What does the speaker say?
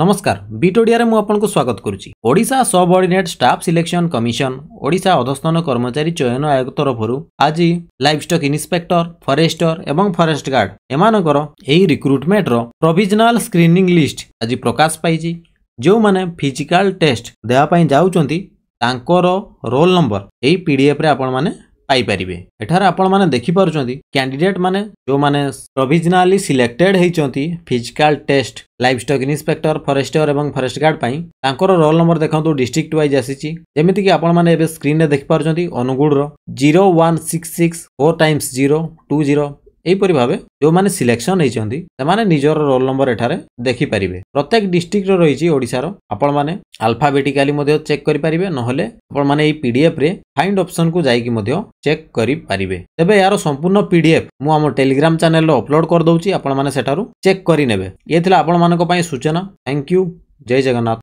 নমস্কার বিটোডিয়ারে মু আপনার স্বাগত করুছি Odisha subordinate staff selection commission Odisha অধস্তন কর্মচারী চয়ন আয়োগ তরফর আজ লাইভস্টক ইন্সপেক্টর ফরেস্টর এবং ফরেস্ট গার্ড এমানকর এই রিক্রুটমেন্টর প্রভিজনাল স্ক্রিনিং লিষ্ট আজ প্রকাশ পাইছি যে ফিজিকাল টেস্ট দেওয়া যাচ্ছেন তাঁকর রোল নম্বর এই পিডিএফ্রে আপনার ପାଇପାରିବେ ଏଠାରେ ଆପଣମାନେ ଦେଖିପାରୁଛନ୍ତି କ୍ୟାଣ୍ଡିଡେଟ୍ ମାନେ ଯେଉଁମାନେ ପ୍ରୋଭିଜନାଲି ସିଲେକ୍ଟେଡ୍ ହେଇଛନ୍ତି physical test livestock inspector forester ଏବଂ ଫରେଷ୍ଟ ଗାର୍ଡ ପାଇଁ ତାଙ୍କର ରୋଲ୍ ନମ୍ବର ଦେଖନ୍ତୁ ଡିଷ୍ଟ୍ରିକ୍ଟ ୱାଇଜ୍ ଆସିଛି ଯେମିତିକି ଆପଣମାନେ ଏବେ ସ୍କ୍ରିନ୍ରେ ଦେଖିପାରୁଛନ୍ତି ଅନୁଗୁଳର zero one six six four times zero two zero ଏହିପରି ଭାବେ ଯେଉଁମାନେ ସିଲେକ୍ସନ ହେଇଛନ୍ତି ସେମାନେ ନିଜର ରୋଲ ନମ୍ବର ଏଠାରେ ଦେଖିପାରିବେ ପ୍ରତ୍ୟେକ ଡିଷ୍ଟ୍ରିକ୍ଟର ରହିଛି ଓଡ଼ିଶାର ଆପଣମାନେ ଆଲଫାବେଟିକାଲି ମଧ୍ୟ ଚେକ୍ କରିପାରିବେ ନହେଲେ ଆପଣମାନେ ଏହି ପିଡିଏଫରେ ଫାଇଣ୍ଡ ଅପସନକୁ ଯାଇକି ମଧ୍ୟ ଚେକ୍ କରିପାରିବେ ତେବେ ଏହାର ସମ୍ପୂର୍ଣ୍ଣ ପିଡିଏଫ ମୁଁ ଆମ ଟେଲିଗ୍ରାମ ଚ୍ୟାନେଲରେ ଅପଲୋଡ଼ କରିଦେଉଛି ଆପଣମାନେ ସେଠାରୁ ଚେକ୍ କରିନେବେ ଇଏ ଥିଲା ଆପଣମାନଙ୍କ ପାଇଁ ସୂଚନା ଥ୍ୟାଙ୍କ ୟୁ ଜୟ ଜଗନ୍ନାଥ